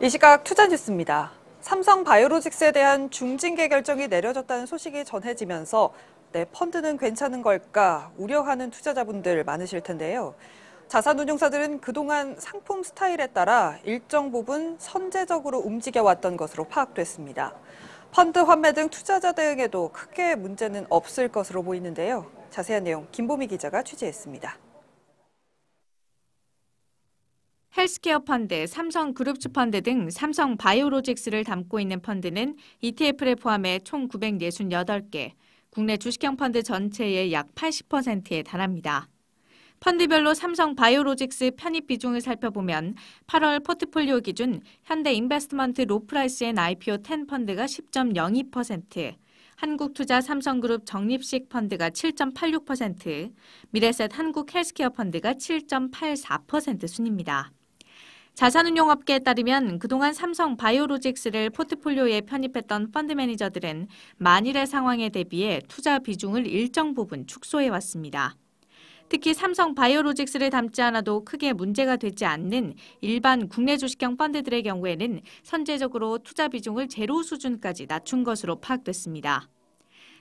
이 시각 투자 뉴스입니다. 삼성 바이오로직스에 대한 중징계 결정이 내려졌다는 소식이 전해지면서 내 네, 펀드는 괜찮은 걸까 우려하는 투자자분들 많으실 텐데요. 자산운용사들은 그동안 상품 스타일에 따라 일정 부분 선제적으로 움직여왔던 것으로 파악됐습니다. 펀드 환매 등 투자자 대응에도 크게 문제는 없을 것으로 보이는데요. 자세한 내용 김보미 기자가 취재했습니다. 헬스케어 펀드, 삼성그룹스 펀드 등 삼성 바이오로직스를 담고 있는 펀드는 ETF를 포함해 총 968개, 국내 주식형 펀드 전체의 약 80%에 달합니다. 펀드별로 삼성 바이오로직스 편입 비중을 살펴보면 8월 포트폴리오 기준 현대인베스트먼트 로프라이스앤 IPO 10 펀드가 10.02%, 한국투자 삼성그룹 적립식 펀드가 7.86%, 미래셋 한국헬스케어 펀드가 7.84% 순입니다. 자산운용업계에 따르면 그동안 삼성 바이오로직스를 포트폴리오에 편입했던 펀드 매니저들은 만일의 상황에 대비해 투자 비중을 일정 부분 축소해 왔습니다. 특히 삼성 바이오로직스를 담지 않아도 크게 문제가 되지 않는 일반 국내 주식형 펀드들의 경우에는 선제적으로 투자 비중을 제로 수준까지 낮춘 것으로 파악됐습니다.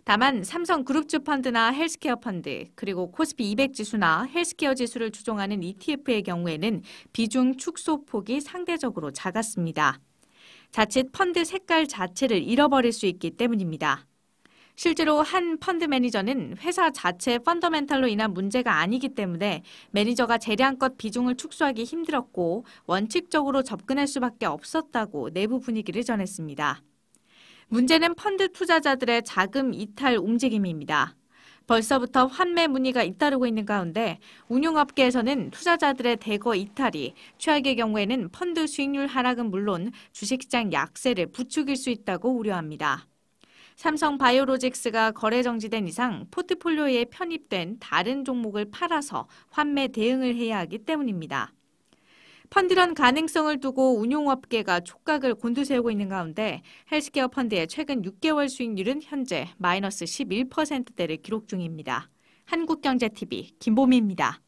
다만 삼성그룹주 펀드나 헬스케어 펀드 그리고 코스피 200 지수나 헬스케어 지수를 조종하는 ETF의 경우에는 비중 축소 폭이 상대적으로 작았습니다. 자칫 펀드 색깔 자체를 잃어버릴 수 있기 때문입니다. 실제로 한 펀드 매니저는 회사 자체 펀더멘탈로 인한 문제가 아니기 때문에 매니저가 재량껏 비중을 축소하기 힘들었고 원칙적으로 접근할 수밖에 없었다고 내부 분위기를 전했습니다. 문제는 펀드 투자자들의 자금 이탈 움직임입니다. 벌써부터 환매 문의가 잇따르고 있는 가운데 운용업계에서는 투자자들의 대거 이탈이 최악의 경우에는 펀드 수익률 하락은 물론 주식시장 약세를 부추길 수 있다고 우려합니다. 삼성 바이오로직스가 거래 정지된 이상 포트폴리오에 편입된 다른 종목을 팔아서 환매 대응을 해야 하기 때문입니다. 펀드란 가능성을 두고 운용업계가 촉각을 곤두세우고 있는 가운데 헬스케어 펀드의 최근 6개월 수익률은 현재 마이너스 11%대를 기록 중입니다. 한국경제TV 김보미입니다.